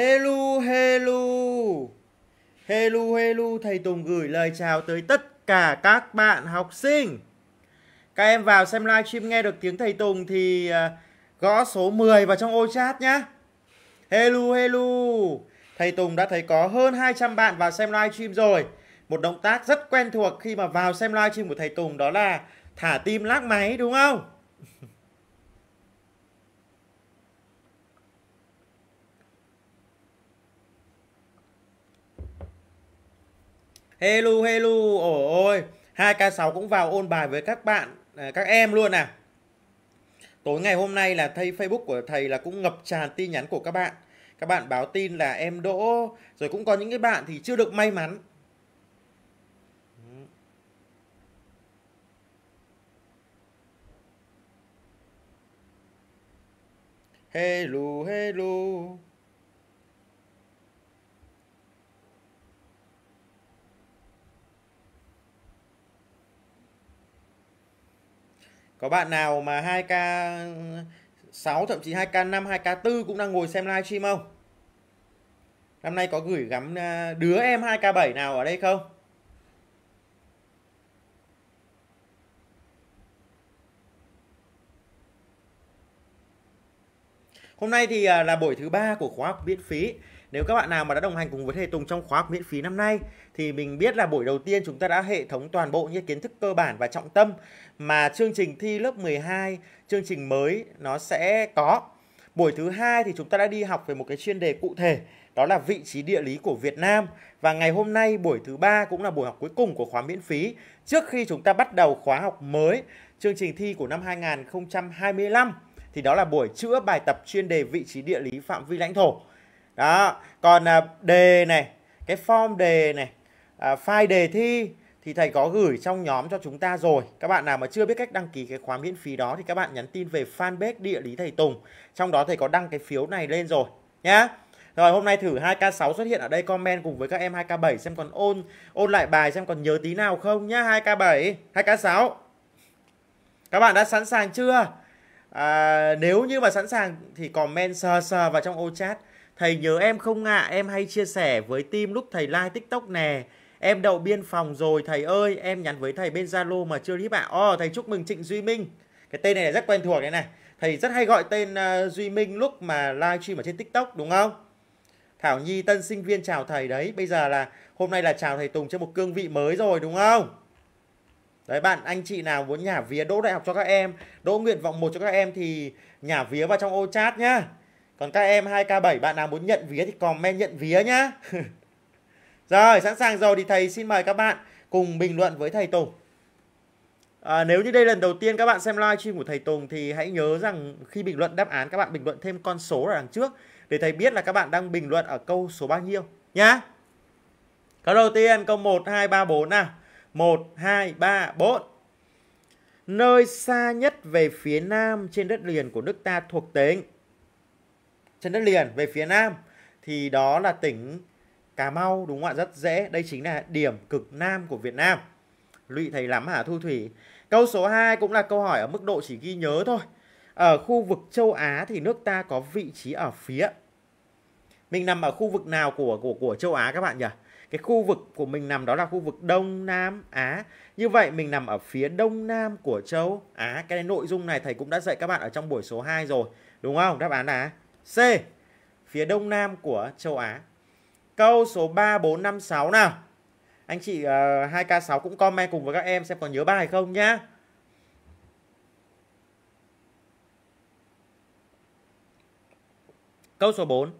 Hello, hello. Hello, hello, thầy Tùng gửi lời chào tới tất cả các bạn học sinh. Các em vào xem livestream nghe được tiếng thầy Tùng thì à, gõ số 10 vào trong ô chat nhé. Hello, hello. Thầy Tùng đã thấy có hơn 200 bạn vào xem livestream rồi. Một động tác rất quen thuộc khi mà vào xem livestream của thầy Tùng đó là thả tim lắc máy đúng không? hello hello ồ ôi 2k6 cũng vào ôn bài với các bạn à, các em luôn à tối ngày hôm nay là thầy facebook của thầy là cũng ngập tràn tin nhắn của các bạn các bạn báo tin là em đỗ rồi cũng có những cái bạn thì chưa được may mắn Hello, hello. có bạn nào mà 2k 6 thậm chí 2k5 2k4 cũng đang ngồi xem livestream không năm nay có gửi gắm à, đứa em 2k7 nào ở đây không Hôm nay thì à, là buổi thứ ba của khóa học miễn phí nếu các bạn nào mà đã đồng hành cùng với thầy Tùng trong khóa học miễn phí năm nay thì mình biết là buổi đầu tiên chúng ta đã hệ thống toàn bộ những kiến thức cơ bản và trọng tâm mà chương trình thi lớp 12, chương trình mới nó sẽ có. Buổi thứ hai thì chúng ta đã đi học về một cái chuyên đề cụ thể đó là vị trí địa lý của Việt Nam và ngày hôm nay buổi thứ ba cũng là buổi học cuối cùng của khóa miễn phí trước khi chúng ta bắt đầu khóa học mới chương trình thi của năm 2025 thì đó là buổi chữa bài tập chuyên đề vị trí địa lý phạm vi lãnh thổ đó còn à, đề này cái form đề này à, file đề thi thì thầy có gửi trong nhóm cho chúng ta rồi. Các bạn nào mà chưa biết cách đăng ký cái khóa miễn phí đó thì các bạn nhắn tin về fanpage địa lý thầy Tùng. Trong đó thầy có đăng cái phiếu này lên rồi nhá. Rồi hôm nay thử 2K6 xuất hiện ở đây comment cùng với các em 2K7 xem còn ôn ôn lại bài xem còn nhớ tí nào không nhá 2K7, 2K6. Các bạn đã sẵn sàng chưa? À, nếu như mà sẵn sàng thì comment sờ sờ vào trong ô chat Thầy nhớ em không ngạ em hay chia sẻ với team lúc thầy like tiktok nè. Em đậu biên phòng rồi thầy ơi, em nhắn với thầy bên Zalo mà chưa hip ạ. À. Oh, thầy chúc mừng Trịnh Duy Minh. Cái tên này rất quen thuộc đấy này. Thầy rất hay gọi tên uh, Duy Minh lúc mà live stream ở trên tiktok đúng không? Thảo Nhi tân sinh viên chào thầy đấy. Bây giờ là hôm nay là chào thầy Tùng trên một cương vị mới rồi đúng không? Đấy bạn anh chị nào muốn nhả vía đỗ đại học cho các em, đỗ nguyện vọng một cho các em thì nhả vía vào trong ô chat nhá còn các em 2K7 bạn nào muốn nhận vía thì comment nhận vía nhá. rồi, sẵn sàng rồi thì thầy xin mời các bạn cùng bình luận với thầy Tùng. À, nếu như đây lần đầu tiên các bạn xem live stream của thầy Tùng thì hãy nhớ rằng khi bình luận đáp án các bạn bình luận thêm con số ở đằng trước để thầy biết là các bạn đang bình luận ở câu số bao nhiêu nhá. Câu đầu tiên câu 1 2 3 4 nào. 1 2 3 4. Nơi xa nhất về phía nam trên đất liền của nước ta thuộc tỉnh trên đất liền về phía nam thì đó là tỉnh Cà Mau đúng không ạ? Rất dễ. Đây chính là điểm cực nam của Việt Nam. Lụy thầy lắm hả Thu Thủy? Câu số 2 cũng là câu hỏi ở mức độ chỉ ghi nhớ thôi. Ở khu vực châu Á thì nước ta có vị trí ở phía. Mình nằm ở khu vực nào của của của châu Á các bạn nhỉ? Cái khu vực của mình nằm đó là khu vực Đông Nam Á. Như vậy mình nằm ở phía Đông Nam của châu Á. Cái nội dung này thầy cũng đã dạy các bạn ở trong buổi số 2 rồi. Đúng không? Đáp án là C. Phía đông nam của châu Á. Câu số 3, 4, 5, 6 nào. Anh chị ờ, uh, 2K6 cũng comment cùng với các em xem có nhớ bài không nhá. Câu số 4.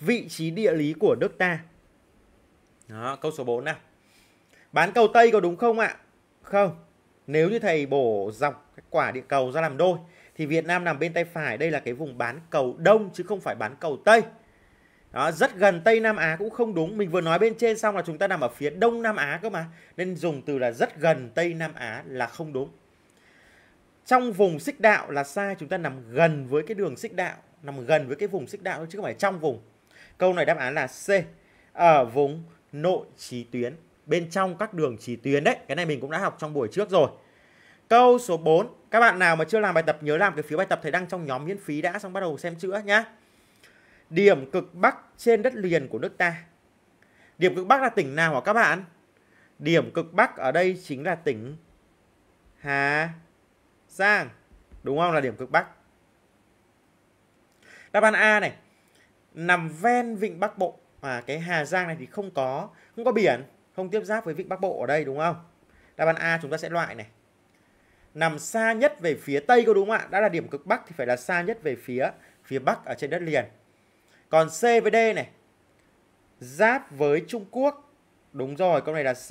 Vị trí địa lý của nước ta. Đó, câu số 4 nào. Bán cầu Tây có đúng không ạ? Không. Nếu như thầy bổ dọc cái quả địa cầu ra làm đôi thì Việt Nam nằm bên tay phải đây là cái vùng bán cầu đông chứ không phải bán cầu tây đó, rất gần Tây Nam Á cũng không đúng mình vừa nói bên trên xong là chúng ta nằm ở phía Đông Nam Á cơ mà nên dùng từ là rất gần Tây Nam Á là không đúng trong vùng xích đạo là sai chúng ta nằm gần với cái đường xích đạo nằm gần với cái vùng xích đạo chứ không phải trong vùng câu này đáp án là C ở vùng nội trí tuyến bên trong các đường trí tuyến đấy cái này mình cũng đã học trong buổi trước rồi Câu số 4, các bạn nào mà chưa làm bài tập nhớ làm cái phiếu bài tập thầy đăng trong nhóm miễn phí đã xong bắt đầu xem chữa nhá. Điểm cực Bắc trên đất liền của nước ta. Điểm cực Bắc là tỉnh nào hả các bạn? Điểm cực Bắc ở đây chính là tỉnh Hà Giang. Đúng không là điểm cực Bắc. Đáp án A này nằm ven vịnh Bắc Bộ. Mà cái Hà Giang này thì không có không có biển, không tiếp giáp với vịnh Bắc Bộ ở đây đúng không? Đáp án A chúng ta sẽ loại này nằm xa nhất về phía tây có đúng không ạ? Đã là điểm cực bắc thì phải là xa nhất về phía phía bắc ở trên đất liền. Còn C với D này giáp với Trung Quốc. Đúng rồi, câu này là C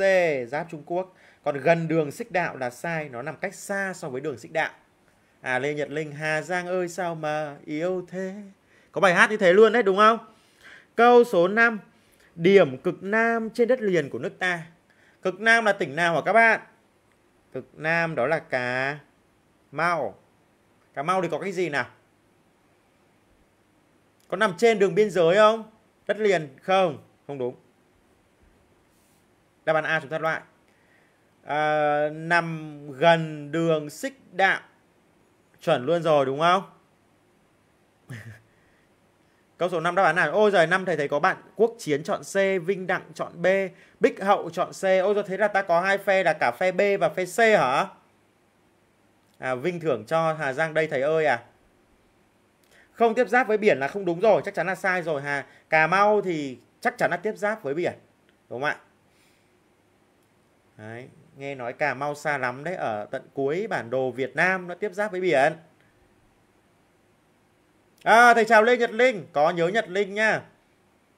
giáp Trung Quốc. Còn gần đường xích đạo là sai, nó nằm cách xa so với đường xích đạo. À Lê Nhật Linh, Hà Giang ơi sao mà yêu thế. Có bài hát như thế luôn đấy đúng không? Câu số 5, điểm cực nam trên đất liền của nước ta. Cực nam là tỉnh nào hả các bạn? cực nam đó là cà mau cà mau thì có cái gì nào có nằm trên đường biên giới không đất liền không không đúng đáp án a chúng ta loại à, nằm gần đường xích đạo chuẩn luôn rồi đúng không Câu số 5 đáp án nào? Ôi giời, năm thầy thấy có bạn Quốc Chiến chọn C, Vinh Đặng chọn B, Bích Hậu chọn C. Ôi giời, thế là ta có hai phe là cả phe B và phe C hả? À, Vinh thưởng cho Hà Giang đây thầy ơi à. Không tiếp giáp với biển là không đúng rồi, chắc chắn là sai rồi Hà. Cà Mau thì chắc chắn là tiếp giáp với biển. Đúng không ạ? Đấy, nghe nói Cà Mau xa lắm đấy, ở tận cuối bản đồ Việt Nam nó tiếp giáp với biển. À, thầy chào Lê Nhật Linh, có nhớ Nhật Linh nha.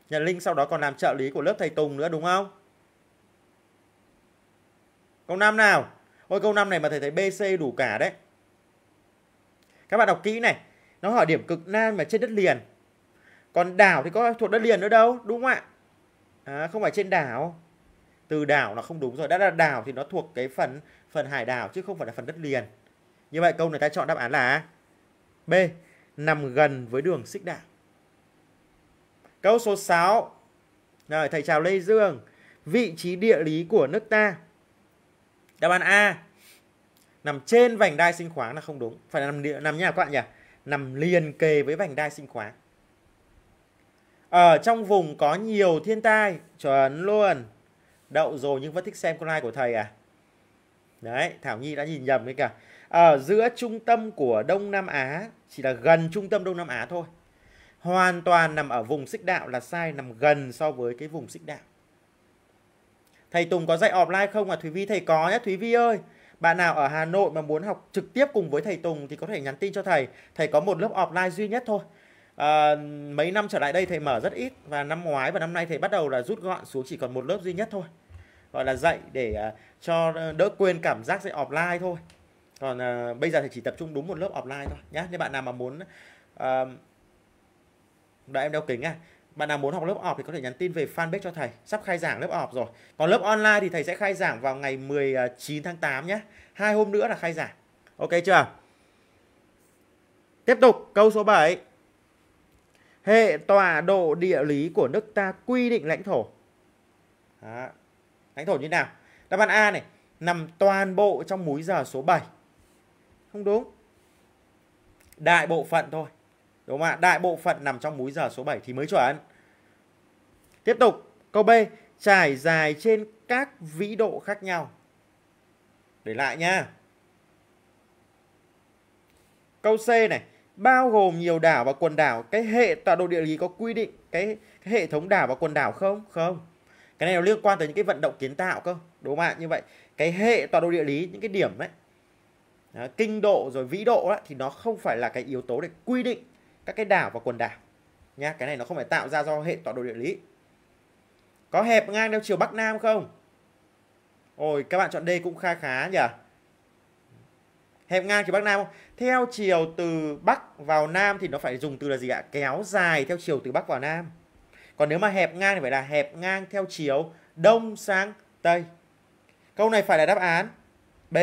Nhật Linh sau đó còn làm trợ lý của lớp thầy Tùng nữa đúng không? Câu 5 nào? Ôi câu 5 này mà thầy thấy BC đủ cả đấy. Các bạn đọc kỹ này, nó hỏi điểm cực nam mà trên đất liền. Còn đảo thì có thuộc đất liền nữa đâu, đúng không ạ? À, không phải trên đảo. Từ đảo là không đúng rồi, đã là đảo thì nó thuộc cái phần phần hải đảo chứ không phải là phần đất liền. Như vậy câu này ta chọn đáp án là B nằm gần với đường xích đạo. Câu số 6. Rồi, thầy chào Lê Dương. Vị trí địa lý của nước ta. Đáp án A. Nằm trên vành đai sinh khoáng là không đúng. Phải nằm nằm nha các bạn nhỉ? Nằm liền kề với vành đai sinh khoáng. Ở trong vùng có nhiều thiên tai. Chuẩn luôn. Đậu rồi nhưng vẫn thích xem con ai của thầy à? Đấy, Thảo Nhi đã nhìn nhầm đấy cả ở ờ, giữa trung tâm của Đông Nam Á chỉ là gần trung tâm Đông Nam Á thôi hoàn toàn nằm ở vùng xích đạo là sai nằm gần so với cái vùng xích đạo thầy Tùng có dạy offline không à Thúy Vi thầy có nhé Thúy Vi ơi bạn nào ở Hà Nội mà muốn học trực tiếp cùng với thầy Tùng thì có thể nhắn tin cho thầy thầy có một lớp offline duy nhất thôi à, mấy năm trở lại đây thầy mở rất ít và năm ngoái và năm nay thầy bắt đầu là rút gọn xuống chỉ còn một lớp duy nhất thôi gọi là dạy để uh, cho đỡ quên cảm giác dạy offline thôi còn à, bây giờ thì chỉ tập trung đúng một lớp offline thôi nhá nếu bạn nào mà muốn à, đợi em đeo kính à bạn nào muốn học lớp off thì có thể nhắn tin về fanpage cho thầy sắp khai giảng lớp off rồi còn lớp online thì thầy sẽ khai giảng vào ngày 19 tháng 8 nhé hai hôm nữa là khai giảng ok chưa tiếp tục câu số 7 hệ tọa độ địa lý của nước ta quy định lãnh thổ Đó. lãnh thổ như nào đáp án A này nằm toàn bộ trong múi giờ số 7 không đúng đại bộ phận thôi đúng không ạ đại bộ phận nằm trong múi giờ số 7 thì mới chuẩn tiếp tục câu b trải dài trên các vĩ độ khác nhau để lại nha câu c này bao gồm nhiều đảo và quần đảo cái hệ tọa độ địa lý có quy định cái, cái hệ thống đảo và quần đảo không không cái này nó liên quan tới những cái vận động kiến tạo cơ đúng không ạ như vậy cái hệ tọa độ địa lý những cái điểm đấy kinh độ rồi vĩ độ đó, thì nó không phải là cái yếu tố để quy định các cái đảo và quần đảo nha cái này nó không phải tạo ra do hệ tọa độ địa lý có hẹp ngang theo chiều bắc nam không ôi các bạn chọn D cũng kha khá nhỉ hẹp ngang chiều bắc nam không theo chiều từ bắc vào nam thì nó phải dùng từ là gì ạ kéo dài theo chiều từ bắc vào nam còn nếu mà hẹp ngang thì phải là hẹp ngang theo chiều đông sang tây câu này phải là đáp án B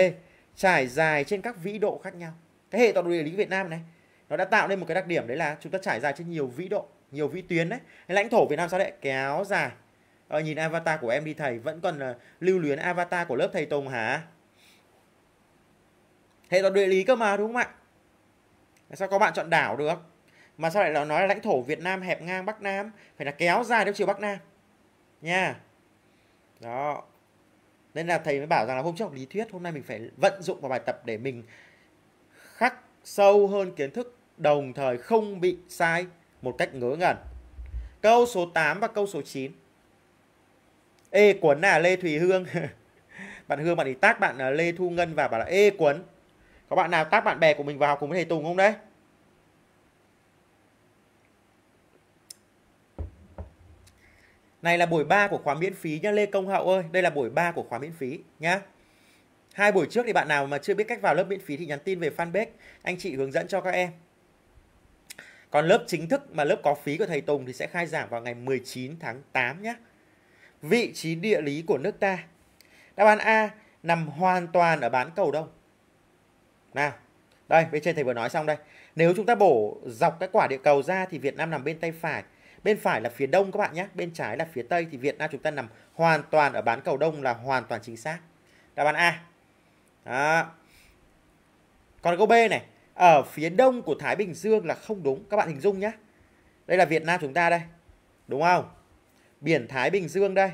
trải dài trên các vĩ độ khác nhau cái hệ toàn đồ địa lý Việt Nam này nó đã tạo nên một cái đặc điểm đấy là chúng ta trải dài trên nhiều vĩ độ nhiều vĩ tuyến đấy lãnh thổ Việt Nam sao đấy kéo dài ờ, nhìn avatar của em đi thầy vẫn còn lưu luyến avatar của lớp thầy Tùng hả hệ toàn địa lý cơ mà đúng không ạ sao có bạn chọn đảo được mà sao lại nó nói là lãnh thổ Việt Nam hẹp ngang Bắc Nam phải là kéo dài theo chiều Bắc Nam nha đó nên là thầy mới bảo rằng là hôm trước học lý thuyết hôm nay mình phải vận dụng vào bài tập để mình khắc sâu hơn kiến thức đồng thời không bị sai một cách ngớ ngẩn câu số 8 và câu số 9 ê quấn à lê thùy hương bạn hương bạn ấy tác bạn lê thu ngân và bảo là ê quấn có bạn nào tác bạn bè của mình vào cùng với thầy tùng không đấy Này là buổi 3 của khóa miễn phí nha Lê Công Hậu ơi, đây là buổi 3 của khóa miễn phí nhá. Hai buổi trước thì bạn nào mà chưa biết cách vào lớp miễn phí thì nhắn tin về fanpage, anh chị hướng dẫn cho các em. Còn lớp chính thức mà lớp có phí của thầy Tùng thì sẽ khai giảng vào ngày 19 tháng 8 nhé. Vị trí địa lý của nước ta. Đáp án A nằm hoàn toàn ở bán cầu đông. Nào, đây bên trên thầy vừa nói xong đây. Nếu chúng ta bổ dọc cái quả địa cầu ra thì Việt Nam nằm bên tay phải bên phải là phía đông các bạn nhé bên trái là phía tây thì Việt Nam chúng ta nằm hoàn toàn ở bán cầu đông là hoàn toàn chính xác đáp án A đó. còn câu B này ở phía đông của Thái Bình Dương là không đúng các bạn hình dung nhé đây là Việt Nam chúng ta đây đúng không biển Thái Bình Dương đây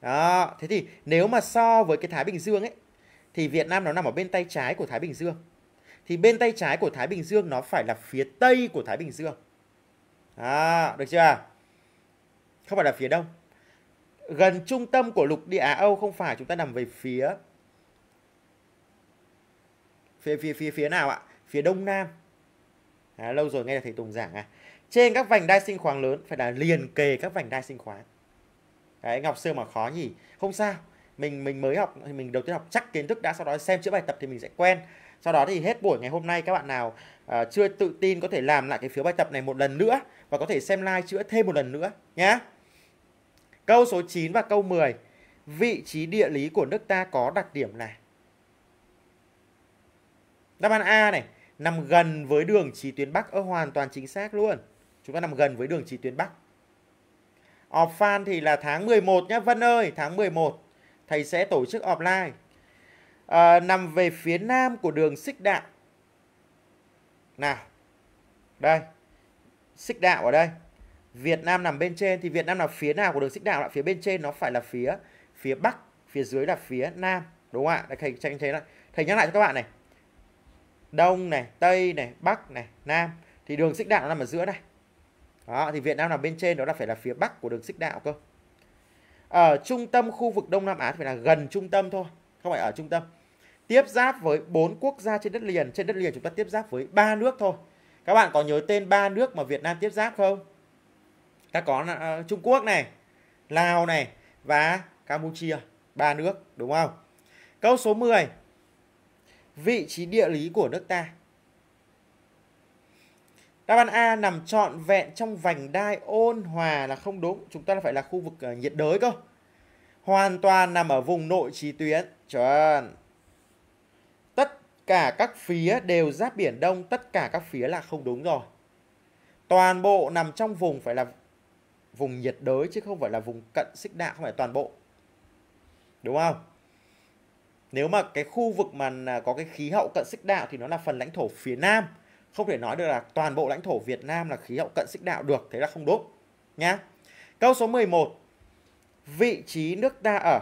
đó thế thì nếu mà so với cái Thái Bình Dương ấy thì Việt Nam nó nằm ở bên tay trái của Thái Bình Dương thì bên tay trái của Thái Bình Dương nó phải là phía tây của Thái Bình Dương đó, à, được chưa không phải là phía đông gần trung tâm của lục địa Á Âu không phải chúng ta nằm về phía phía phía phía phía nào ạ phía đông nam à, lâu rồi nghe thầy Tùng giảng à trên các vành đai sinh khoáng lớn phải là liền kề các vành đai sinh khoáng đấy Ngọc Sơ mà khó nhỉ không sao mình mình mới học thì mình đầu tiên học chắc kiến thức đã sau đó xem chữa bài tập thì mình sẽ quen sau đó thì hết buổi ngày hôm nay các bạn nào uh, chưa tự tin có thể làm lại cái phiếu bài tập này một lần nữa và có thể xem live chữa thêm một lần nữa nhé câu số 9 và câu 10 vị trí địa lý của nước ta có đặc điểm là đáp án A này nằm gần với đường chỉ tuyến Bắc ở hoàn toàn chính xác luôn chúng ta nằm gần với đường chỉ tuyến Bắc Offan thì là tháng 11 nhá Vân ơi tháng 11 thầy sẽ tổ chức offline à, nằm về phía nam của đường xích đạo. Nào, đây, xích đạo ở đây. Việt Nam nằm bên trên thì Việt Nam là phía nào của đường xích đạo là phía bên trên nó phải là phía phía bắc, phía dưới là phía nam, đúng không ạ? thầy tranh thế này. Thầy nhắc lại cho các bạn này. Đông này, tây này, bắc này, nam thì đường xích đạo nó nằm ở giữa này. Đó, thì Việt Nam nằm bên trên đó là phải là phía bắc của đường xích đạo cơ. Ở trung tâm khu vực Đông Nam Á thì phải là gần trung tâm thôi, không phải ở trung tâm tiếp giáp với bốn quốc gia trên đất liền trên đất liền chúng ta tiếp giáp với ba nước thôi các bạn có nhớ tên ba nước mà Việt Nam tiếp giáp không ta có uh, Trung Quốc này Lào này và Campuchia ba nước đúng không câu số 10 vị trí địa lý của nước ta Đáp án A nằm trọn vẹn trong vành đai ôn hòa là không đúng. Chúng ta phải là khu vực à, nhiệt đới cơ. Hoàn toàn nằm ở vùng nội trí tuyến. Chuẩn cả các phía đều giáp Biển Đông, tất cả các phía là không đúng rồi. Toàn bộ nằm trong vùng phải là vùng nhiệt đới chứ không phải là vùng cận xích đạo, không phải toàn bộ. Đúng không? Nếu mà cái khu vực mà có cái khí hậu cận xích đạo thì nó là phần lãnh thổ phía Nam. Không thể nói được là toàn bộ lãnh thổ Việt Nam là khí hậu cận xích đạo được, thế là không đúng. Nhá. Câu số 11. Vị trí nước ta ở.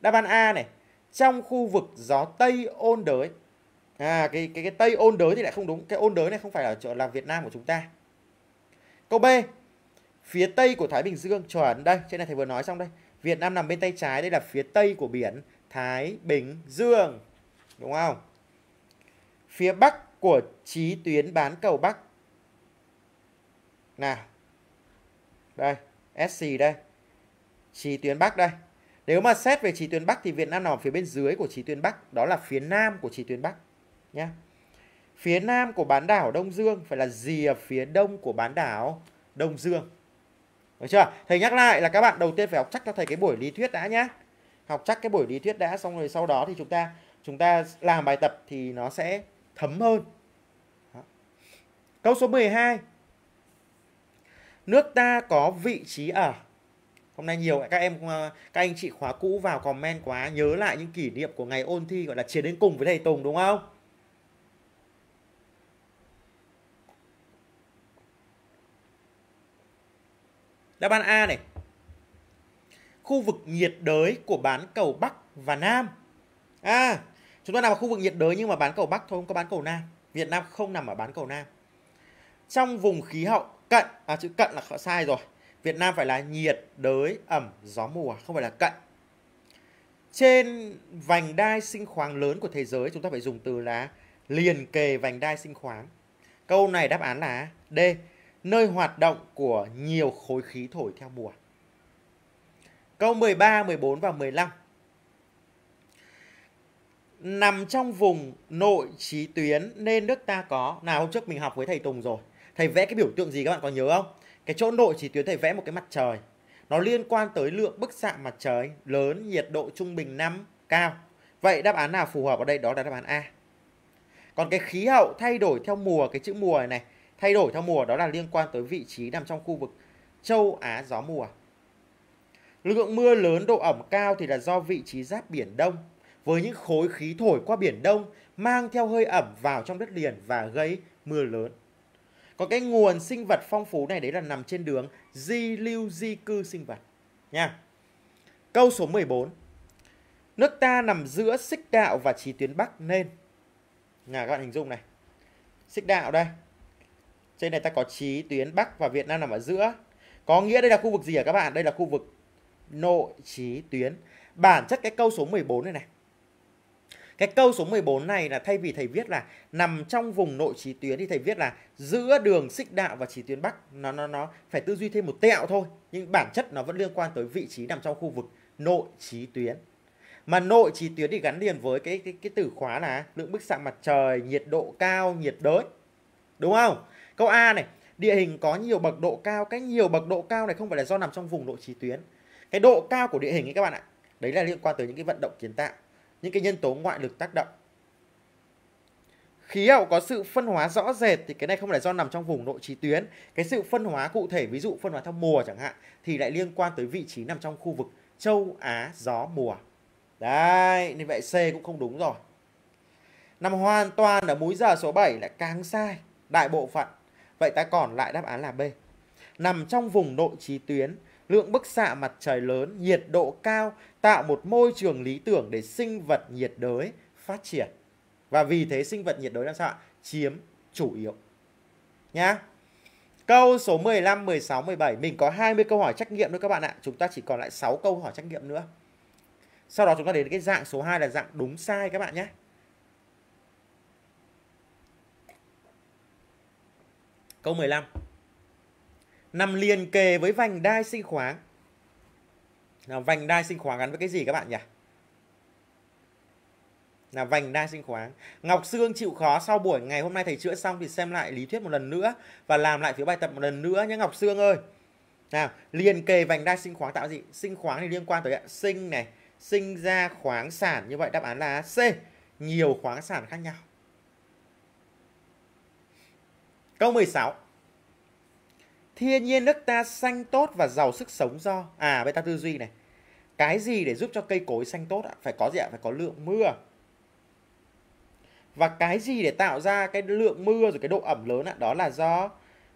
Đáp án A này, trong khu vực gió tây ôn đới à cái cái cái tây ôn đới thì lại không đúng cái ôn đới này không phải ở chỗ là Việt Nam của chúng ta câu B phía tây của Thái Bình Dương chuẩn đây trên này thầy vừa nói xong đây Việt Nam nằm bên tay trái đây là phía tây của biển Thái Bình Dương đúng không phía bắc của trí tuyến bán cầu Bắc nào đây SC đây trí tuyến Bắc đây nếu mà xét về trí tuyến Bắc thì Việt Nam nằm ở phía bên dưới của trí tuyến Bắc, đó là phía nam của trí tuyến Bắc nhé. Phía nam của bán đảo Đông Dương phải là gì ở phía đông của bán đảo Đông Dương. Được chưa? Thầy nhắc lại là các bạn đầu tiên phải học chắc cho thầy cái buổi lý thuyết đã nhá. Học chắc cái buổi lý thuyết đã xong rồi sau đó thì chúng ta chúng ta làm bài tập thì nó sẽ thấm hơn. Đó. Câu số 12. Nước ta có vị trí ở hôm nay nhiều các em ờ, các anh chị khóa cũ vào comment quá nhớ lại những kỷ niệm của ngày ôn thi gọi là chiến đến cùng với thầy Tùng đúng không Đáp án A này. Khu vực nhiệt đới của bán cầu Bắc và Nam. À, chúng ta nằm ở khu vực nhiệt đới nhưng mà bán cầu Bắc thôi không có bán cầu Nam. Việt Nam không nằm ở bán cầu Nam. Trong vùng khí hậu cận, à chữ cận là sai rồi Việt Nam phải là nhiệt đới ẩm gió mùa không phải là cận trên vành đai sinh khoáng lớn của thế giới chúng ta phải dùng từ là liền kề vành đai sinh khoáng câu này đáp án là D nơi hoạt động của nhiều khối khí thổi theo mùa câu 13 14 và 15 nằm trong vùng nội trí tuyến nên nước ta có nào hôm trước mình học với thầy Tùng rồi thầy vẽ cái biểu tượng gì các bạn có nhớ không cái chỗ nội chỉ tuyến thầy vẽ một cái mặt trời nó liên quan tới lượng bức xạ mặt trời lớn nhiệt độ trung bình năm cao vậy đáp án nào phù hợp ở đây đó là đáp án a còn cái khí hậu thay đổi theo mùa cái chữ mùa này, này thay đổi theo mùa đó là liên quan tới vị trí nằm trong khu vực châu á gió mùa lượng mưa lớn độ ẩm cao thì là do vị trí giáp biển đông với những khối khí thổi qua biển đông mang theo hơi ẩm vào trong đất liền và gây mưa lớn có cái nguồn sinh vật phong phú này đấy là nằm trên đường di lưu di cư sinh vật nha câu số 14 nước ta nằm giữa xích đạo và trí tuyến bắc nên nhà các bạn hình dung này xích đạo đây trên này ta có trí tuyến bắc và việt nam nằm ở giữa có nghĩa đây là khu vực gì hả các bạn đây là khu vực nội trí tuyến bản chất cái câu số 14 này này cái câu số 14 này là thay vì thầy viết là nằm trong vùng nội trí tuyến thì thầy viết là giữa đường xích đạo và trí tuyến Bắc nó nó nó phải tư duy thêm một tẹo thôi nhưng bản chất nó vẫn liên quan tới vị trí nằm trong khu vực nội trí tuyến mà nội trí tuyến thì gắn liền với cái cái, cái từ khóa là lượng bức xạ mặt trời nhiệt độ cao nhiệt đới đúng không câu a này địa hình có nhiều bậc độ cao cái nhiều bậc độ cao này không phải là do nằm trong vùng nội trí tuyến cái độ cao của địa hình ấy các bạn ạ đấy là liên quan tới những cái vận động kiến tạo những cái nhân tố ngoại lực tác động khí hậu có sự phân hóa rõ rệt thì cái này không phải do nằm trong vùng nội trí tuyến cái sự phân hóa cụ thể ví dụ phân hóa theo mùa chẳng hạn thì lại liên quan tới vị trí nằm trong khu vực châu á gió mùa đấy nên vậy c cũng không đúng rồi nằm hoàn toàn ở múi giờ số 7 lại càng sai đại bộ phận vậy ta còn lại đáp án là b nằm trong vùng nội trí tuyến lượng bức xạ mặt trời lớn, nhiệt độ cao tạo một môi trường lý tưởng để sinh vật nhiệt đới phát triển. Và vì thế sinh vật nhiệt đới làm sao ạ? Chiếm chủ yếu. Nhá. Câu số 15, 16, 17 mình có 20 câu hỏi trắc nghiệm nữa các bạn ạ. Chúng ta chỉ còn lại 6 câu hỏi trắc nghiệm nữa. Sau đó chúng ta đến cái dạng số 2 là dạng đúng sai các bạn nhé. Câu 15 nằm liền kề với vành đai sinh khoáng. Nào, vành đai sinh khoáng gắn với cái gì các bạn nhỉ? là vành đai sinh khoáng. Ngọc Sương chịu khó sau buổi ngày hôm nay thầy chữa xong thì xem lại lý thuyết một lần nữa và làm lại phiếu bài tập một lần nữa nhé Ngọc Sương ơi. Nào, liền kề vành đai sinh khoáng tạo gì? Sinh khoáng thì liên quan tới ạ. sinh này, sinh ra khoáng sản như vậy đáp án là C. Nhiều khoáng sản khác nhau. Câu 16. Thiên nhiên nước ta xanh tốt và giàu sức sống do À bây ta tư duy này Cái gì để giúp cho cây cối xanh tốt ạ? Phải có gì ạ? Phải có lượng mưa Và cái gì để tạo ra cái lượng mưa rồi cái độ ẩm lớn ạ? Đó là do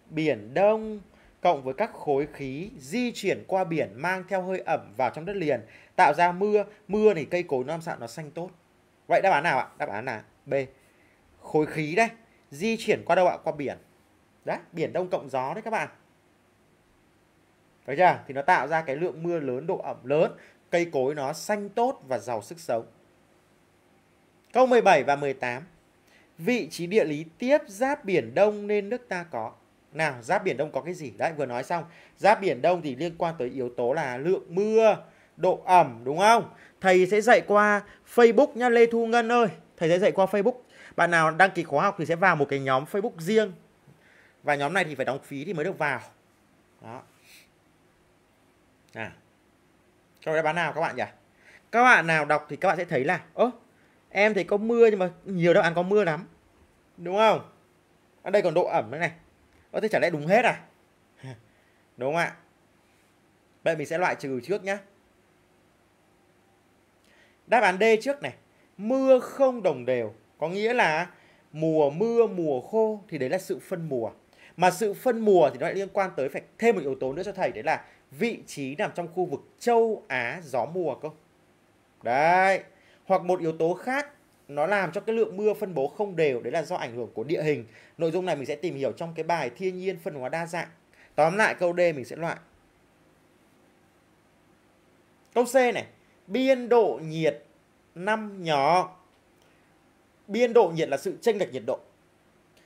biển đông cộng với các khối khí di chuyển qua biển mang theo hơi ẩm vào trong đất liền tạo ra mưa mưa thì cây cối nó làm sao nó xanh tốt vậy đáp án nào ạ đáp án là b khối khí đây di chuyển qua đâu ạ qua biển đấy biển đông cộng gió đấy các bạn Đấy chưa? Thì nó tạo ra cái lượng mưa lớn, độ ẩm lớn, cây cối nó xanh tốt và giàu sức sống. Câu 17 và 18. Vị trí địa lý tiếp giáp biển Đông nên nước ta có. Nào, giáp biển Đông có cái gì? Đấy, vừa nói xong. Giáp biển Đông thì liên quan tới yếu tố là lượng mưa, độ ẩm, đúng không? Thầy sẽ dạy qua Facebook nha, Lê Thu Ngân ơi. Thầy sẽ dạy qua Facebook. Bạn nào đăng ký khóa học thì sẽ vào một cái nhóm Facebook riêng. Và nhóm này thì phải đóng phí thì mới được vào. Đó à câu đáp án nào các bạn nhỉ các bạn nào đọc thì các bạn sẽ thấy là ố em thấy có mưa nhưng mà nhiều đáp án có mưa lắm đúng không ở đây còn độ ẩm nữa này có thế chả lẽ đúng hết à đúng không ạ vậy mình sẽ loại trừ trước nhá đáp án D trước này mưa không đồng đều có nghĩa là mùa mưa mùa khô thì đấy là sự phân mùa mà sự phân mùa thì nó lại liên quan tới phải thêm một yếu tố nữa cho thầy đấy là vị trí nằm trong khu vực châu Á gió mùa không? Đấy. Hoặc một yếu tố khác nó làm cho cái lượng mưa phân bố không đều đấy là do ảnh hưởng của địa hình. Nội dung này mình sẽ tìm hiểu trong cái bài thiên nhiên phân hóa đa dạng. Tóm lại câu D mình sẽ loại. Câu C này, biên độ nhiệt năm nhỏ. Biên độ nhiệt là sự chênh lệch nhiệt độ.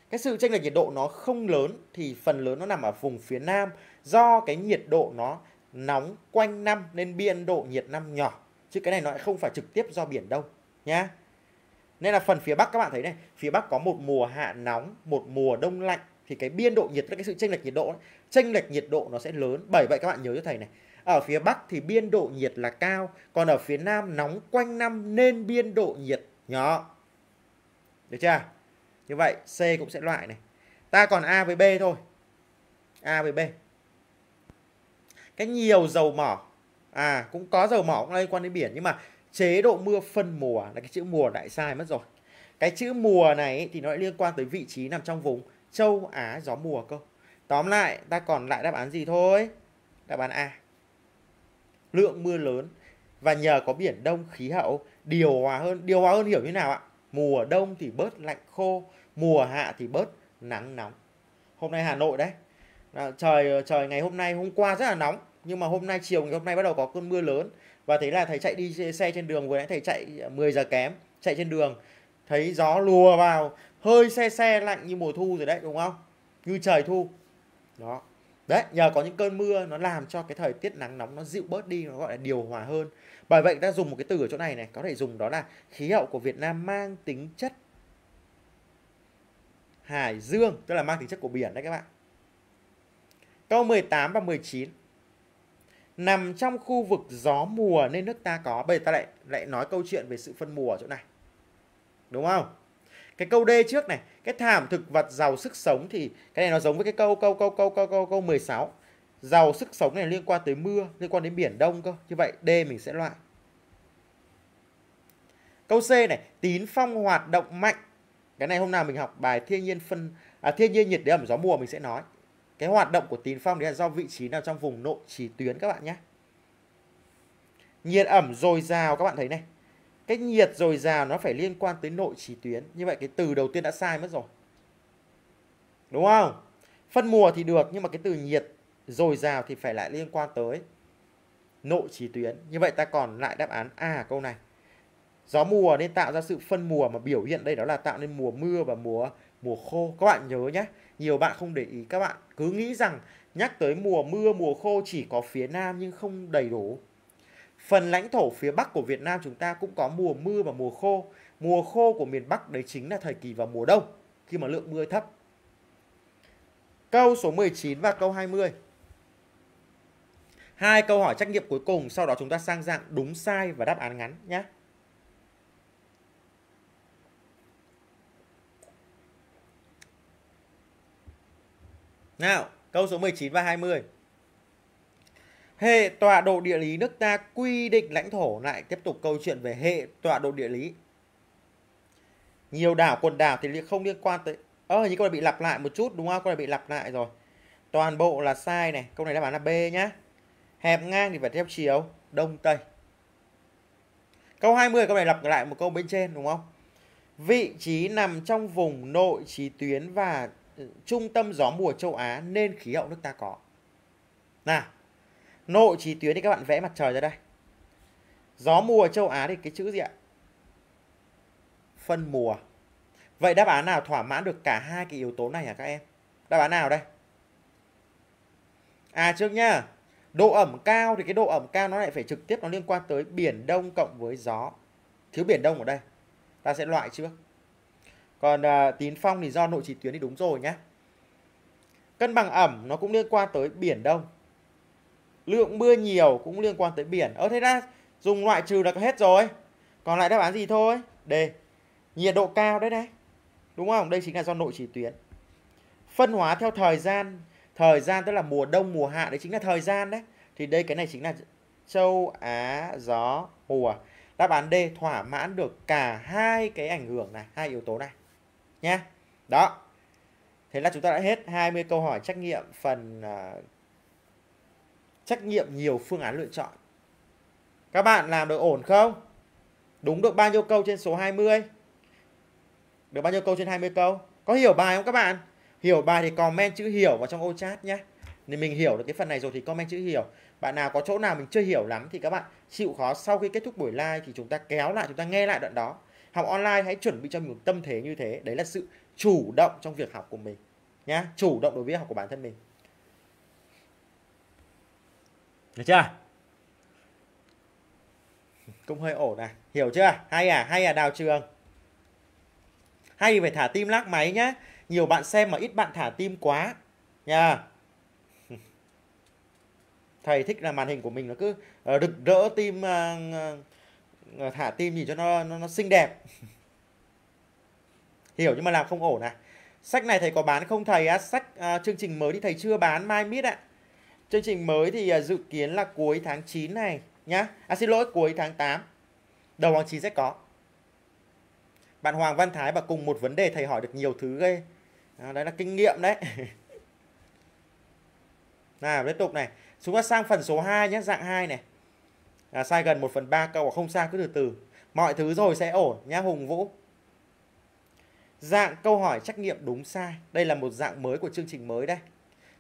Cái sự chênh lệch nhiệt độ nó không lớn thì phần lớn nó nằm ở vùng phía Nam do cái nhiệt độ nó nóng quanh năm nên biên độ nhiệt năm nhỏ chứ cái này nó lại không phải trực tiếp do biển đâu nhá nên là phần phía bắc các bạn thấy này phía bắc có một mùa hạ nóng một mùa đông lạnh thì cái biên độ nhiệt là cái sự chênh lệch nhiệt độ chênh lệch nhiệt độ nó sẽ lớn bởi vậy các bạn nhớ cho thầy này ở phía bắc thì biên độ nhiệt là cao còn ở phía nam nóng quanh năm nên biên độ nhiệt nhỏ được chưa như vậy c cũng sẽ loại này ta còn a với b thôi a với b cái nhiều dầu mỏ à cũng có dầu mỏ cũng liên quan đến biển nhưng mà chế độ mưa phân mùa là cái chữ mùa đại sai mất rồi cái chữ mùa này thì nó lại liên quan tới vị trí nằm trong vùng châu Á gió mùa cơ tóm lại ta còn lại đáp án gì thôi đáp án A lượng mưa lớn và nhờ có biển đông khí hậu điều hòa hơn điều hòa hơn hiểu như nào ạ mùa đông thì bớt lạnh khô mùa hạ thì bớt nắng nóng hôm nay Hà Nội đấy trời trời ngày hôm nay hôm qua rất là nóng nhưng mà hôm nay chiều ngày hôm nay bắt đầu có cơn mưa lớn và thế là thầy chạy đi xe trên đường vừa nãy thầy chạy 10 giờ kém chạy trên đường thấy gió lùa vào hơi xe xe lạnh như mùa thu rồi đấy đúng không như trời thu đó đấy nhờ có những cơn mưa nó làm cho cái thời tiết nắng nóng nó dịu bớt đi nó gọi là điều hòa hơn bởi vậy ta dùng một cái từ ở chỗ này này có thể dùng đó là khí hậu của Việt Nam mang tính chất hải dương tức là mang tính chất của biển đấy các bạn câu 18 và 19 nằm trong khu vực gió mùa nên nước ta có bây giờ ta lại lại nói câu chuyện về sự phân mùa ở chỗ này đúng không cái câu D trước này cái thảm thực vật giàu sức sống thì cái này nó giống với cái câu câu câu câu câu câu câu 16 giàu sức sống này liên quan tới mưa liên quan đến biển đông cơ như vậy D mình sẽ loại câu C này tín phong hoạt động mạnh cái này hôm nào mình học bài thiên nhiên phân à, thiên nhiên nhiệt đới ẩm gió mùa mình sẽ nói cái hoạt động của tín phong đấy là do vị trí nào trong vùng nội trì tuyến các bạn nhé nhiệt ẩm dồi dào các bạn thấy này cái nhiệt dồi dào nó phải liên quan tới nội trì tuyến như vậy cái từ đầu tiên đã sai mất rồi đúng không phân mùa thì được nhưng mà cái từ nhiệt dồi dào thì phải lại liên quan tới nội trì tuyến như vậy ta còn lại đáp án a à, câu này gió mùa nên tạo ra sự phân mùa mà biểu hiện đây đó là tạo nên mùa mưa và mùa mùa khô các bạn nhớ nhé nhiều bạn không để ý các bạn cứ nghĩ rằng nhắc tới mùa mưa mùa khô chỉ có phía Nam nhưng không đầy đủ. Phần lãnh thổ phía Bắc của Việt Nam chúng ta cũng có mùa mưa và mùa khô. Mùa khô của miền Bắc đấy chính là thời kỳ vào mùa đông khi mà lượng mưa thấp. Câu số 19 và câu 20. Hai câu hỏi trắc nghiệm cuối cùng, sau đó chúng ta sang dạng đúng sai và đáp án ngắn nhé. Nào, câu số 19 và 20. Hệ tọa độ địa lý nước ta quy định lãnh thổ lại tiếp tục câu chuyện về hệ tọa độ địa lý. Nhiều đảo quần đảo thì không liên quan tới Ơ ờ, như câu này bị lặp lại một chút đúng không? Câu này bị lặp lại rồi. Toàn bộ là sai này, câu này đáp án là B nhá. Hẹp ngang thì phải theo chiều đông tây. Câu 20 câu này lặp lại một câu bên trên đúng không? Vị trí nằm trong vùng nội trí tuyến và trung tâm gió mùa châu Á nên khí hậu nước ta có. Nào, nội trí tuyến thì các bạn vẽ mặt trời ra đây. Gió mùa châu Á thì cái chữ gì ạ? Phân mùa. Vậy đáp án nào thỏa mãn được cả hai cái yếu tố này hả các em? Đáp án nào đây? À trước nhá. Độ ẩm cao thì cái độ ẩm cao nó lại phải trực tiếp nó liên quan tới biển đông cộng với gió. Thiếu biển đông ở đây. Ta sẽ loại trước. Còn à, tín phong thì do nội chỉ tuyến thì đúng rồi nhé. Cân bằng ẩm nó cũng liên quan tới biển đông. Lượng mưa nhiều cũng liên quan tới biển. Ơ ờ, thế ra dùng loại trừ là hết rồi. Còn lại đáp án gì thôi? D. Nhiệt độ cao đấy này. Đúng không? Đây chính là do nội chỉ tuyến. Phân hóa theo thời gian. Thời gian tức là mùa đông, mùa hạ. Đấy chính là thời gian đấy. Thì đây cái này chính là châu Á gió mùa. Đáp án D thỏa mãn được cả hai cái ảnh hưởng này, hai yếu tố này nhé đó thế là chúng ta đã hết 20 câu hỏi trách nhiệm phần uh, à, trắc nghiệm nhiều phương án lựa chọn các bạn làm được ổn không đúng được bao nhiêu câu trên số 20 được bao nhiêu câu trên 20 câu có hiểu bài không các bạn hiểu bài thì comment chữ hiểu vào trong ô chat nhé nên mình hiểu được cái phần này rồi thì comment chữ hiểu bạn nào có chỗ nào mình chưa hiểu lắm thì các bạn chịu khó sau khi kết thúc buổi live thì chúng ta kéo lại chúng ta nghe lại đoạn đó học online hãy chuẩn bị cho mình một tâm thế như thế đấy là sự chủ động trong việc học của mình nhá chủ động đối với học của bản thân mình được chưa cũng hơi ổn à hiểu chưa hay à hay à đào trường hay thì phải thả tim lắc máy nhá nhiều bạn xem mà ít bạn thả tim quá nha thầy thích là màn hình của mình nó cứ ờ, rực rỡ tim ờ, Ờ, thả tim gì cho nó nó, nó xinh đẹp hiểu nhưng mà làm không ổn à sách này thầy có bán không thầy á sách à, chương trình mới thì thầy chưa bán mai biết ạ chương trình mới thì à, dự kiến là cuối tháng 9 này nhá à xin lỗi cuối tháng 8 đầu tháng 9 sẽ có bạn Hoàng Văn Thái và cùng một vấn đề thầy hỏi được nhiều thứ ghê à, đấy là kinh nghiệm đấy nào tiếp tục này chúng ta sang phần số 2 nhé dạng 2 này à, sai gần 1 phần 3 câu và không sai cứ từ từ mọi thứ rồi sẽ ổn nhá Hùng Vũ dạng câu hỏi trắc nghiệm đúng sai đây là một dạng mới của chương trình mới đây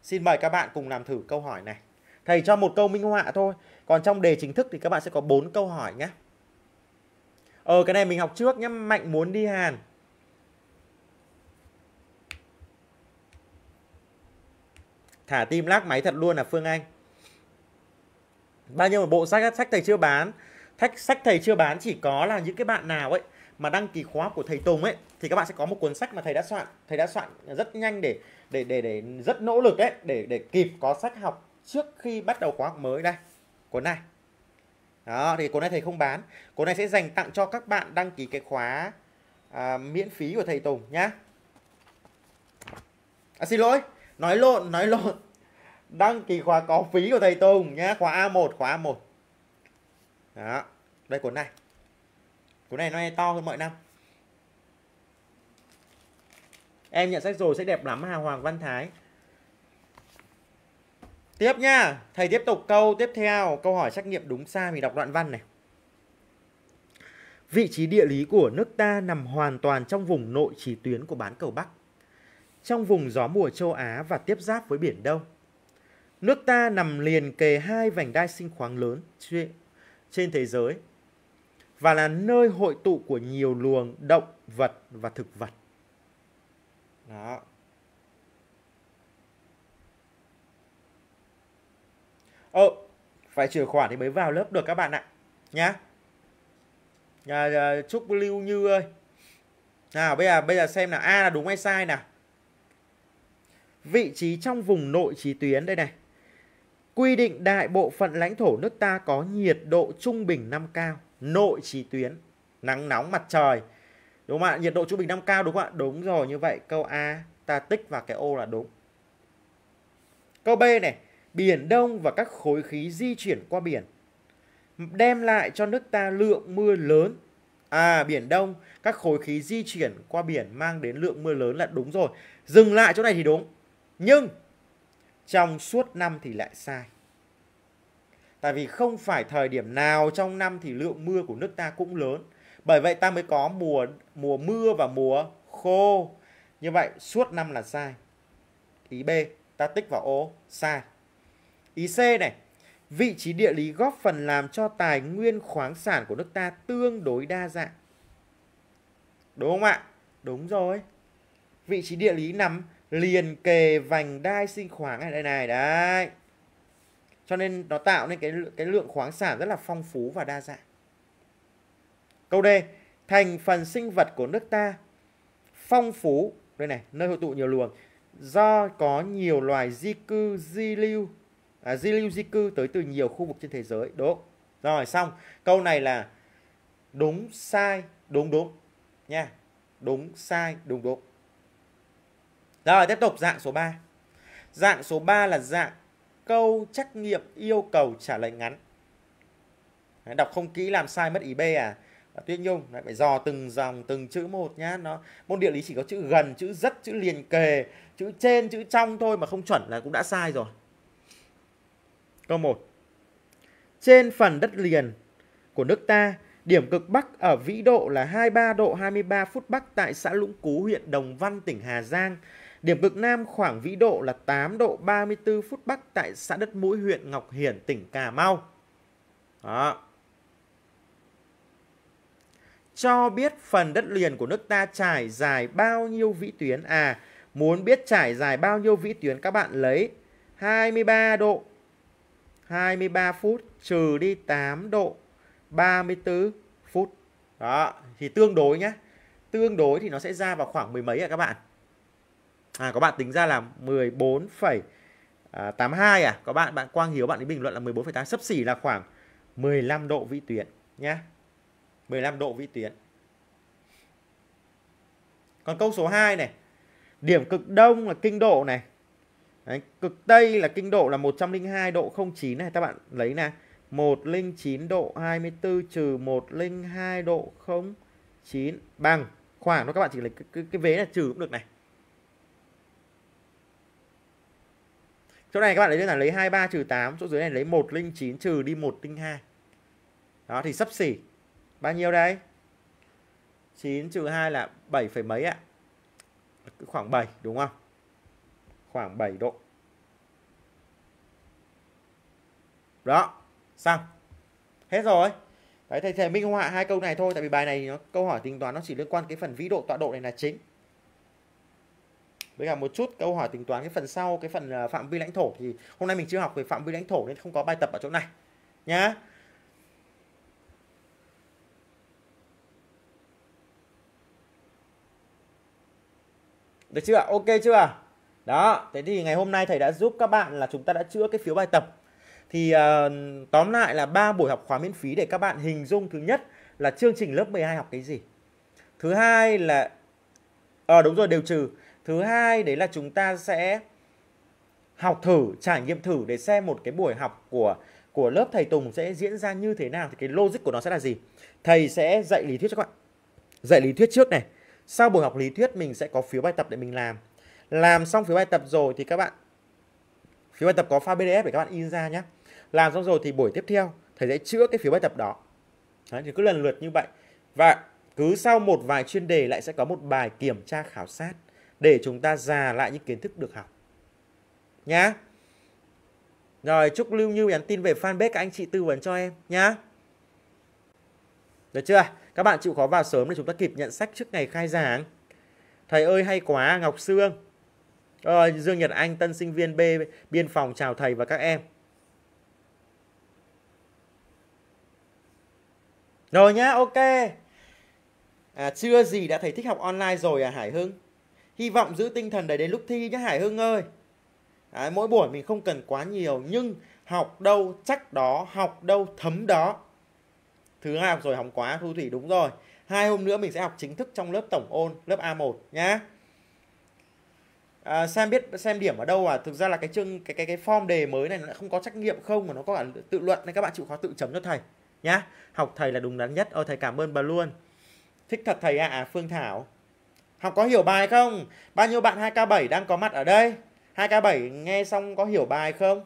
xin mời các bạn cùng làm thử câu hỏi này thầy cho một câu minh họa thôi còn trong đề chính thức thì các bạn sẽ có 4 câu hỏi nhé ờ cái này mình học trước nhé mạnh muốn đi Hàn thả tim lắc máy thật luôn là Phương Anh bao nhiêu một bộ sách sách thầy chưa bán sách sách thầy chưa bán chỉ có là những cái bạn nào ấy mà đăng ký khóa của thầy Tùng ấy thì các bạn sẽ có một cuốn sách mà thầy đã soạn thầy đã soạn rất nhanh để để để để rất nỗ lực ấy để để kịp có sách học trước khi bắt đầu khóa học mới đây cuốn này đó thì cuốn này thầy không bán cuốn này sẽ dành tặng cho các bạn đăng ký cái khóa à, miễn phí của thầy Tùng nhá à, xin lỗi nói lộn nói lộn đăng ký khóa có phí của thầy Tùng nhé khóa A1 khóa A1 đó đây cuốn này cuốn này nó to hơn mọi năm em nhận sách rồi sẽ đẹp lắm Hà Hoàng Văn Thái tiếp nha thầy tiếp tục câu tiếp theo câu hỏi trắc nghiệm đúng sai mình đọc đoạn văn này vị trí địa lý của nước ta nằm hoàn toàn trong vùng nội trì tuyến của bán cầu Bắc trong vùng gió mùa châu Á và tiếp giáp với biển Đông Nước ta nằm liền kề hai vành đai sinh khoáng lớn trên thế giới và là nơi hội tụ của nhiều luồng động vật và thực vật. Đó. Ờ, phải chìa khoản thì mới vào lớp được các bạn ạ. Nhá. À, à, chúc Lưu Như ơi. Nào bây giờ bây giờ xem là A là đúng hay sai nào. Vị trí trong vùng nội trí tuyến đây này quy định đại bộ phận lãnh thổ nước ta có nhiệt độ trung bình năm cao, nội trí tuyến, nắng nóng mặt trời. Đúng không ạ? Nhiệt độ trung bình năm cao đúng không ạ? Đúng rồi như vậy câu A ta tích vào cái ô là đúng. Câu B này, biển Đông và các khối khí di chuyển qua biển đem lại cho nước ta lượng mưa lớn. À, biển Đông, các khối khí di chuyển qua biển mang đến lượng mưa lớn là đúng rồi. Dừng lại chỗ này thì đúng. Nhưng trong suốt năm thì lại sai. Tại vì không phải thời điểm nào trong năm thì lượng mưa của nước ta cũng lớn. Bởi vậy ta mới có mùa mùa mưa và mùa khô. Như vậy suốt năm là sai. Ý B, ta tích vào ô, sai. Ý C này, vị trí địa lý góp phần làm cho tài nguyên khoáng sản của nước ta tương đối đa dạng. Đúng không ạ? Đúng rồi. Vị trí địa lý nằm liền kề vành đai sinh khoáng này đây này đấy cho nên nó tạo nên cái cái lượng khoáng sản rất là phong phú và đa dạng câu d thành phần sinh vật của nước ta phong phú đây này nơi hội tụ nhiều luồng do có nhiều loài di cư di lưu à, di lưu di cư tới từ nhiều khu vực trên thế giới đúng rồi xong câu này là đúng sai đúng đúng nha đúng sai đúng đúng rồi tiếp tục dạng số 3. Dạng số 3 là dạng câu trắc nghiệm yêu cầu trả lời ngắn. Đấy, đọc không kỹ làm sai mất ý B à. à Tuyết Nhung lại phải dò từng dòng từng chữ một nhá. Nó môn địa lý chỉ có chữ gần, chữ rất, chữ liền kề, chữ trên, chữ trong thôi mà không chuẩn là cũng đã sai rồi. Câu 1. Trên phần đất liền của nước ta, điểm cực Bắc ở vĩ độ là 23 độ 23 phút Bắc tại xã Lũng Cú, huyện Đồng Văn, tỉnh Hà Giang Điểm cực Nam khoảng vĩ độ là 8 độ 34 phút Bắc tại xã Đất Mũi, huyện Ngọc Hiển, tỉnh Cà Mau. Đó. Cho biết phần đất liền của nước ta trải dài bao nhiêu vĩ tuyến? À, muốn biết trải dài bao nhiêu vĩ tuyến các bạn lấy 23 độ 23 phút trừ đi 8 độ 34 phút. Đó, thì tương đối nhá, Tương đối thì nó sẽ ra vào khoảng mười mấy à các bạn à, có bạn tính ra là 14,82 à, à có bạn bạn Quang Hiếu bạn ấy bình luận là 14,8 sấp xỉ là khoảng 15 độ vĩ tuyến nhá 15 độ vĩ tuyến còn câu số 2 này điểm cực đông là kinh độ này Đấy, cực Tây là kinh độ là 102 độ 09 này các bạn lấy nè 109 độ 24 trừ 102 độ 09 bằng khoảng nó các bạn chỉ lấy cái, cái, cái vế là trừ cũng được này chỗ này các bạn lấy đơn giản lấy 23 trừ 8 chỗ dưới này lấy 109 trừ đi 102 đó thì sắp xỉ bao nhiêu đây 9 trừ 2 là 7 phẩy mấy ạ khoảng 7 đúng không khoảng 7 độ đó xong hết rồi đấy thầy thầy minh họa hai câu này thôi tại vì bài này nó câu hỏi tính toán nó chỉ liên quan cái phần vĩ độ tọa độ này là chính với cả một chút câu hỏi tính toán cái phần sau cái phần à, phạm vi lãnh thổ thì hôm nay mình chưa học về phạm vi lãnh thổ nên không có bài tập ở chỗ này nhá được chưa ok chưa đó thế thì ngày hôm nay thầy đã giúp các bạn là chúng ta đã chữa cái phiếu bài tập thì uh, tóm lại là ba buổi học khóa miễn phí để các bạn hình dung thứ nhất là chương trình lớp 12 học cái gì thứ hai là ờ à, đúng rồi đều trừ thứ hai đấy là chúng ta sẽ học thử trải nghiệm thử để xem một cái buổi học của của lớp thầy Tùng sẽ diễn ra như thế nào thì cái logic của nó sẽ là gì thầy sẽ dạy lý thuyết cho các bạn dạy lý thuyết trước này sau buổi học lý thuyết mình sẽ có phiếu bài tập để mình làm làm xong phiếu bài tập rồi thì các bạn phiếu bài tập có file PDF để các bạn in ra nhé làm xong rồi thì buổi tiếp theo thầy sẽ chữa cái phiếu bài tập đó Đấy, thì cứ lần lượt như vậy và cứ sau một vài chuyên đề lại sẽ có một bài kiểm tra khảo sát để chúng ta già lại những kiến thức được học nhá rồi chúc lưu như nhắn tin về fanpage các anh chị tư vấn cho em nhá được chưa các bạn chịu khó vào sớm để chúng ta kịp nhận sách trước ngày khai giảng thầy ơi hay quá ngọc sương rồi ờ, dương nhật anh tân sinh viên b biên phòng chào thầy và các em rồi nhá ok à, chưa gì đã thấy thích học online rồi à hải hưng hy vọng giữ tinh thần để đến lúc thi nhé Hải Hưng ơi Đấy, mỗi buổi mình không cần quá nhiều nhưng học đâu chắc đó học đâu thấm đó thứ hai học rồi hỏng quá thu thủy đúng rồi hai hôm nữa mình sẽ học chính thức trong lớp tổng ôn lớp A1 nhá à, xem biết xem điểm ở đâu à thực ra là cái chương cái cái cái form đề mới này nó không có trách nhiệm không mà nó có cả tự luận nên các bạn chịu khó tự chấm cho thầy nhá học thầy là đúng đắn nhất ôi thầy cảm ơn bà luôn thích thật thầy ạ à, Phương Thảo Học có hiểu bài không? Bao nhiêu bạn 2K7 đang có mặt ở đây? 2K7 nghe xong có hiểu bài không?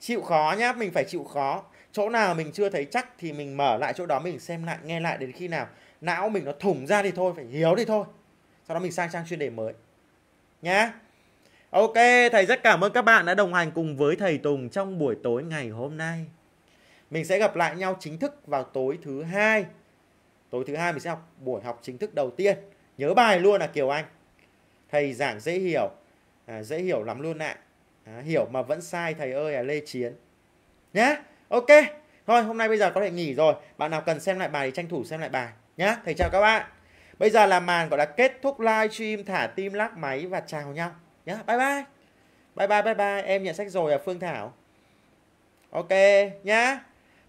Chịu khó nhá, mình phải chịu khó. Chỗ nào mình chưa thấy chắc thì mình mở lại chỗ đó mình xem lại, nghe lại đến khi nào não mình nó thủng ra thì thôi, phải hiếu thì thôi. Sau đó mình sang trang chuyên đề mới. Nhá. Ok, thầy rất cảm ơn các bạn đã đồng hành cùng với thầy Tùng trong buổi tối ngày hôm nay. Mình sẽ gặp lại nhau chính thức vào tối thứ hai. Tối thứ hai mình sẽ học buổi học chính thức đầu tiên nhớ bài luôn là Kiều Anh thầy giảng dễ hiểu à, dễ hiểu lắm luôn ạ à. à, hiểu mà vẫn sai thầy ơi là Lê Chiến nhá ok thôi hôm nay bây giờ có thể nghỉ rồi bạn nào cần xem lại bài thì tranh thủ xem lại bài nhá thầy chào các bạn bây giờ là màn gọi là kết thúc live stream thả tim lắc máy và chào nhau nhá bye bye bye bye bye bye em nhận sách rồi à Phương Thảo ok nhá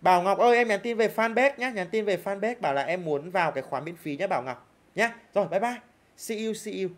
Bảo Ngọc ơi em nhắn tin về fanpage nhá nhắn tin về fanpage bảo là em muốn vào cái khóa miễn phí nhá Bảo Ngọc nhé rồi bye bye see you see you